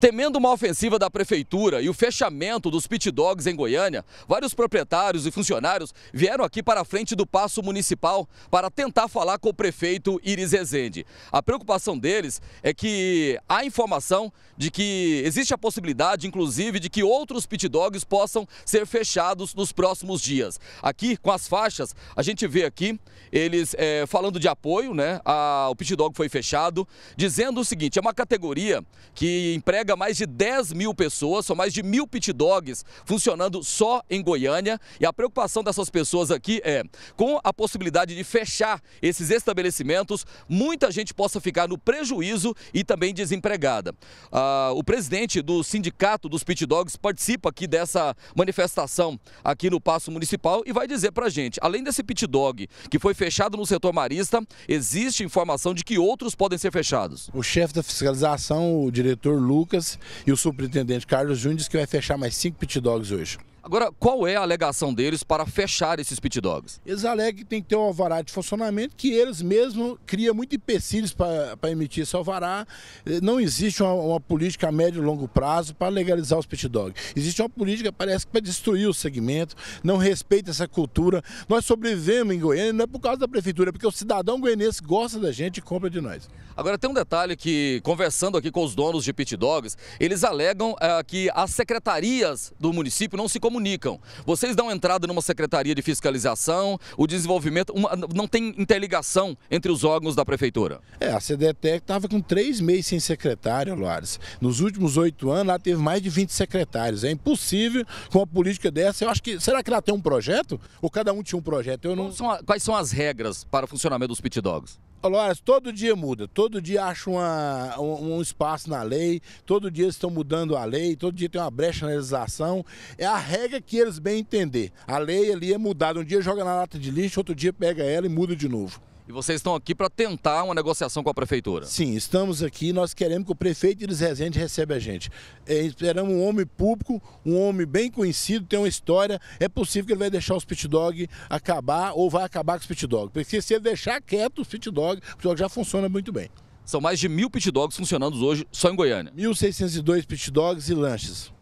Temendo uma ofensiva da prefeitura e o fechamento dos pit dogs em Goiânia, vários proprietários e funcionários vieram aqui para a frente do Paço Municipal para tentar falar com o prefeito Iris Rezende. A preocupação deles é que há informação de que existe a possibilidade, inclusive, de que outros pit dogs possam ser fechados nos próximos dias. Aqui, com as faixas, a gente vê aqui eles é, falando de apoio, né? A, o pit dog foi fechado, dizendo o seguinte, é uma categoria que emprega mais de 10 mil pessoas, são mais de mil pit dogs funcionando só em Goiânia. E a preocupação dessas pessoas aqui é, com a possibilidade de fechar esses estabelecimentos, muita gente possa ficar no prejuízo e também desempregada. Ah, o presidente do sindicato dos pit dogs participa aqui dessa manifestação aqui no Passo Municipal e vai dizer pra gente, além desse pit dog que foi fechado no setor marista, existe informação de que outros podem ser fechados. O chefe da fiscalização, o diretor Lucas, e o superintendente Carlos Júnior disse que vai fechar mais cinco pit dogs hoje. Agora, qual é a alegação deles para fechar esses pit dogs? Eles alegam que tem que ter um alvará de funcionamento, que eles mesmos criam muito empecilhos para emitir esse alvará. Eh, não existe uma, uma, política a médio e longo prazo para legalizar os pit dogs. Existe uma política, parece que para destruir o segmento, não respeita essa cultura. Nós sobrevivemos em Goiânia, não é por causa da prefeitura, é porque o cidadão goianense gosta da gente e compra de nós. Agora, tem um detalhe que, conversando aqui com os donos de pit dogs, eles alegam é, que as secretarias do município não se comunicam. Vocês dão entrada numa secretaria de fiscalização, o desenvolvimento, uma, não tem interligação entre os órgãos da prefeitura. É, a CDTEC estava com três meses sem secretário, Luares. Nos últimos oito anos, lá teve mais de 20 secretários. É impossível com uma política dessa. Eu acho que, será que ela tem um projeto? Ou cada um tinha um projeto? Eu não... quais, são, quais são as regras para o funcionamento dos pit dogs? Olha, todo dia muda, todo dia acha uma, um, um, espaço na lei, todo dia estão mudando a lei, todo dia tem uma brecha na legislação. É a regra que eles bem entender. A lei ali é mudada, um dia joga na lata de lixo, outro dia pega ela e muda de novo. E vocês estão aqui para tentar uma negociação com a prefeitura. Sim, estamos aqui, nós queremos que o prefeito Iris Rezende receba a gente. É, esperamos um homem público, um homem bem conhecido, tem uma história. É possível que ele vai deixar os pit dog acabar ou vai acabar com os pit dog. Porque se ele deixar quieto os pit dog, o pit dog já funciona muito bem. São mais de mil pit dogs funcionando hoje só em Goiânia. 1.602 pit dogs e lanches.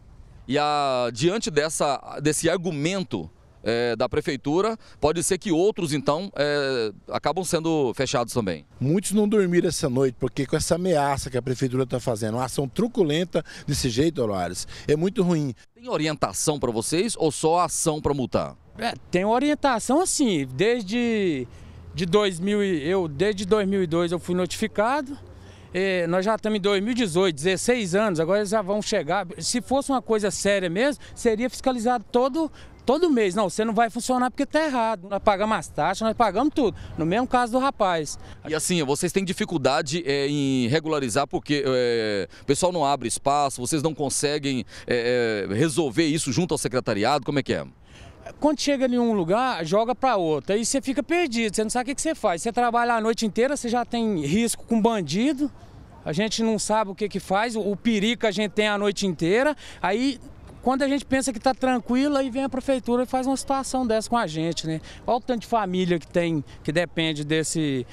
E a, ah, diante dessa, desse argumento é, da prefeitura, pode ser que outros então é, acabam sendo fechados também. Muitos não dormiram essa noite, porque com essa ameaça que a prefeitura está fazendo, uma ação truculenta desse jeito, Horários, é muito ruim. Tem orientação para vocês ou só ação para multar? É, tem orientação assim, desde de 2000 eu desde 2002 eu fui notificado. É, nós já estamos em 2018, 16 anos, agora já vão chegar. Se fosse uma coisa séria mesmo, seria fiscalizado todo todo mês, não, você não vai funcionar porque tá errado. Nós pagamos as taxas, nós pagamos tudo. No mesmo caso do rapaz. E assim, vocês têm dificuldade é, em regularizar porque é, o pessoal não abre espaço, vocês não conseguem é, é resolver isso junto ao secretariado, como é que é? quando chega em um lugar, joga para outro. Aí você fica perdido, você não sabe o que você faz. Você trabalha a noite inteira, você já tem risco com bandido. A gente não sabe o que, que faz, o perigo que a gente tem a noite inteira. Aí quando a gente pensa que está tranquila e vem a prefeitura e faz uma situação dessa com a gente, né? Olha o tanto de família que tem, que depende desse,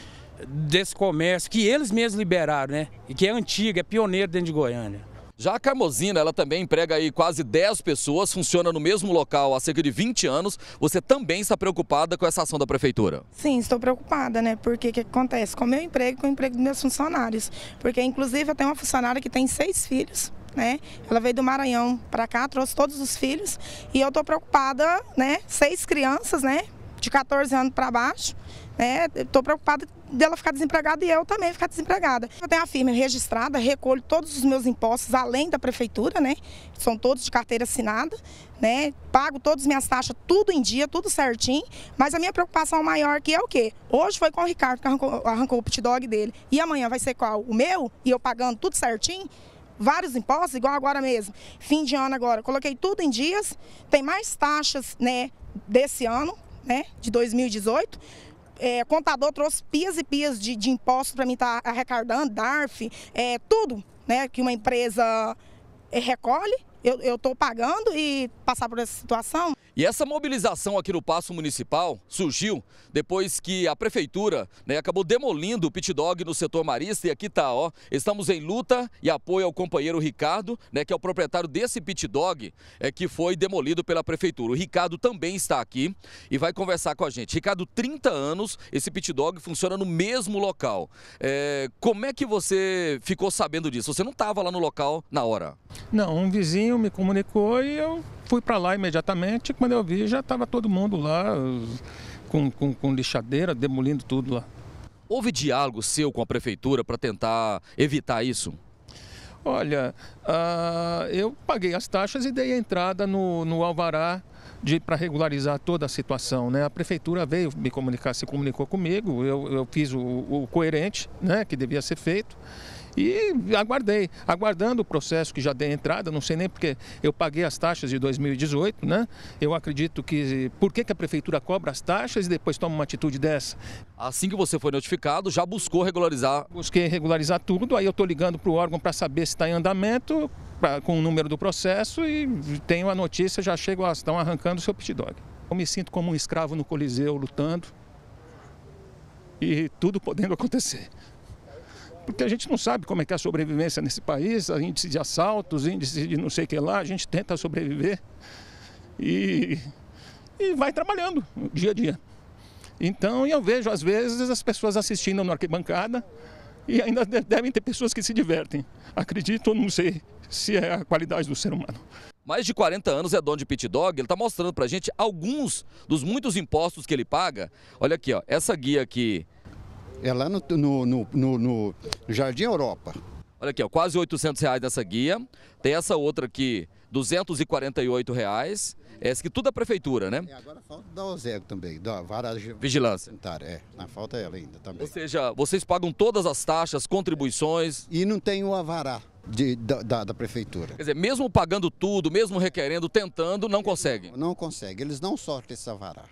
desse comércio, que eles mesmos liberaram, né? E que é antigo, é pioneiro dentro de Goiânia. Já a Carmozina, ela também emprega aí quase 10 pessoas, funciona no mesmo local há cerca de 20 anos. Você também está preocupada com essa ação da prefeitura? Sim, estou preocupada, né? Porque o que acontece? Com o meu emprego, com o emprego dos meus funcionários. Porque, inclusive, eu tenho uma funcionária que tem seis filhos né? Ela veio do Maranhão para cá, trouxe todos os filhos e eu estou preocupada, né? Seis crianças, né? De 14 anos para baixo, né? Estou preocupada dela ficar desempregada e eu também ficar desempregada. Eu tenho a firma registrada, recolho todos os meus impostos, além da prefeitura, né? São todos de carteira assinada, né? Pago todas as minhas taxas, tudo em dia, tudo certinho. Mas a minha preocupação maior que é o quê? Hoje foi com o Ricardo que arrancou, arrancou o pit dog dele. E amanhã vai ser qual? O meu? E eu pagando tudo certinho? vários impostos, igual agora mesmo, fim de ano agora. Coloquei tudo em dias, tem mais taxas né, desse ano, né, de 2018. É, contador trouxe pias e pias de, de impostos para mim estar tá arrecadando, DARF, é, tudo né, que uma empresa é, recolhe, eu estou pagando e passar por essa situação. E essa mobilização aqui no Passo Municipal surgiu depois que a prefeitura né, acabou demolindo o pit dog no setor marista. E aqui está, ó, estamos em luta e apoio ao companheiro Ricardo, né, que é o proprietário desse pit dog, é, que foi demolido pela prefeitura. O Ricardo também está aqui e vai conversar com a gente. Ricardo, 30 anos, esse pit dog funciona no mesmo local. É, como é que você ficou sabendo disso? Você não estava lá no local na hora? Não, um vizinho me comunicou e eu Fui para lá imediatamente, quando eu vi já estava todo mundo lá com, com, com lixadeira, demolindo tudo lá. Houve diálogo seu com a prefeitura para tentar evitar isso? Olha, uh, eu paguei as taxas e dei a entrada no, no alvará para regularizar toda a situação. Né? A prefeitura veio me comunicar, se comunicou comigo, eu, eu fiz o, o coerente né, que devia ser feito. E aguardei, aguardando o processo que já deu entrada, não sei nem porque eu paguei as taxas de 2018, né? Eu acredito que por que, que a prefeitura cobra as taxas e depois toma uma atitude dessa? Assim que você foi notificado, já buscou regularizar? Busquei regularizar tudo, aí eu estou ligando para o órgão para saber se está em andamento, pra, com o número do processo e tenho a notícia, já chego, ah, estão arrancando o seu pit dog. Eu me sinto como um escravo no Coliseu lutando e tudo podendo acontecer porque a gente não sabe como é que é a sobrevivência nesse país, índice de assaltos, índice de não sei o que lá, a gente tenta sobreviver e, e vai trabalhando dia a dia. Então eu vejo às vezes as pessoas assistindo na arquibancada e ainda devem ter pessoas que se divertem. Acredito, não sei se é a qualidade do ser humano. Mais de 40 anos é dono de pit dog, ele está mostrando para gente alguns dos muitos impostos que ele paga. Olha aqui, ó, essa guia aqui é lá no, no, no, no Jardim Europa. Olha aqui, ó, quase 800 reais nessa guia. Tem essa outra aqui, 248 reais. É essa que tudo a é prefeitura, né? É, agora falta da OZEG também, da vara vigilância. É, na falta ela ainda também. Ou seja, vocês pagam todas as taxas, contribuições. E não tem o avará. De, da, da, prefeitura. Quer dizer, mesmo pagando tudo, mesmo requerendo, tentando, não conseguem? Não, não consegue. Eles não sortem esse avará.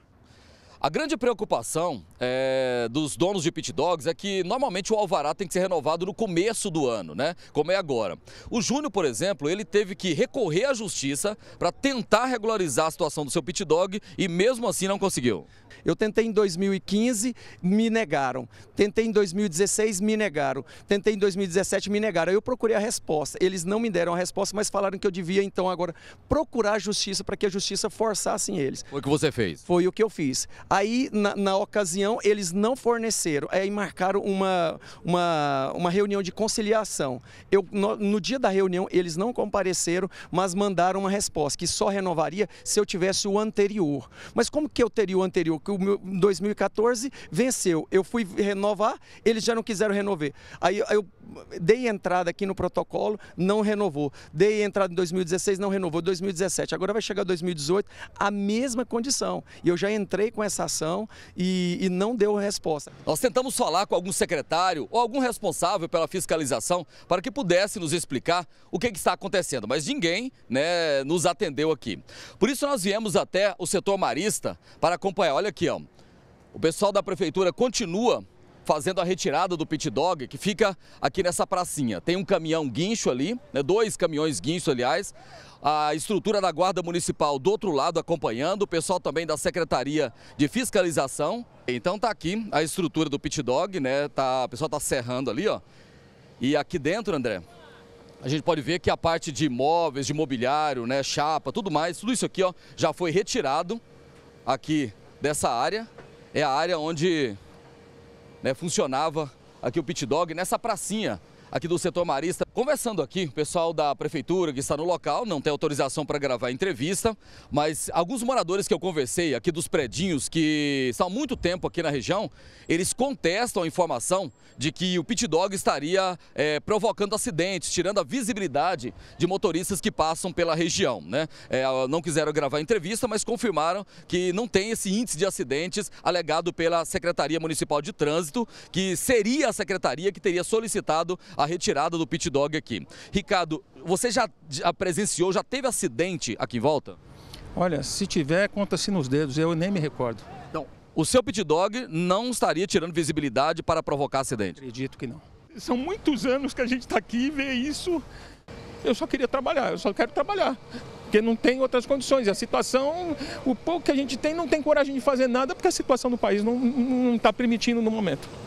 A grande preocupação é, dos donos de pit dogs é que normalmente o alvará tem que ser renovado no começo do ano, né? Como é agora. O Júnior, por exemplo, ele teve que recorrer à justiça para tentar regularizar a situação do seu pit dog e mesmo assim não conseguiu. Eu tentei em 2015, me negaram. Tentei em 2016, me negaram. Tentei em 2017, me negaram. Eu procurei a resposta. Eles não me deram a resposta, mas falaram que eu devia então agora procurar a justiça para que a justiça forçasse eles. Foi o que você fez? Foi o que eu fiz. Aí, na, na ocasião, eles não forneceram, aí marcaram uma, uma, uma reunião de conciliação. Eu, no, no dia da reunião, eles não compareceram, mas mandaram uma resposta, que só renovaria se eu tivesse o anterior. Mas como que eu teria o anterior? Que o meu 2014 venceu. Eu fui renovar, eles já não quiseram renover. Aí eu dei entrada aqui no protocolo, não renovou. Dei entrada em 2016, não renovou. 2017, agora vai chegar 2018, a mesma condição. E eu já entrei com essa ação e, e não deu resposta. Nós tentamos falar com algum secretário ou algum responsável pela fiscalização para que pudesse nos explicar o que, que está acontecendo, mas ninguém né, nos atendeu aqui. Por isso nós viemos até o setor marista para acompanhar. Olha aqui, ó. o pessoal da prefeitura continua fazendo a retirada do pit dog que fica aqui nessa pracinha. Tem um caminhão guincho ali, né, dois caminhões guincho, aliás. A estrutura da Guarda Municipal do outro lado acompanhando, o pessoal também da Secretaria de Fiscalização. Então tá aqui a estrutura do pit dog, né? Tá, o pessoal tá serrando ali, ó. E aqui dentro, André, a gente pode ver que a parte de imóveis, de mobiliário, né, chapa, tudo mais, tudo isso aqui, ó, já foi retirado aqui dessa área. É a área onde né, funcionava aqui o pit dog nessa pracinha aqui do setor marista. Conversando aqui, o pessoal da prefeitura que está no local não tem autorização para gravar entrevista, mas alguns moradores que eu conversei aqui dos predinhos que estão há muito tempo aqui na região, eles contestam a informação de que o pit dog estaria é, provocando acidentes, tirando a visibilidade de motoristas que passam pela região. Né? É, não quiseram gravar entrevista, mas confirmaram que não tem esse índice de acidentes alegado pela Secretaria Municipal de Trânsito, que seria a secretaria que teria solicitado a a retirada do pit dog aqui. Ricardo, você já presenciou, já teve acidente aqui em volta? Olha, se tiver, conta-se assim nos dedos, eu nem me recordo. Então, o seu pit dog não estaria tirando visibilidade para provocar acidente? acredito que não. São muitos anos que a gente está aqui e vê isso. Eu só queria trabalhar, eu só quero trabalhar porque não tem outras condições. A situação, o pouco que a gente tem, não tem coragem de fazer nada porque a situação do país não está permitindo no momento.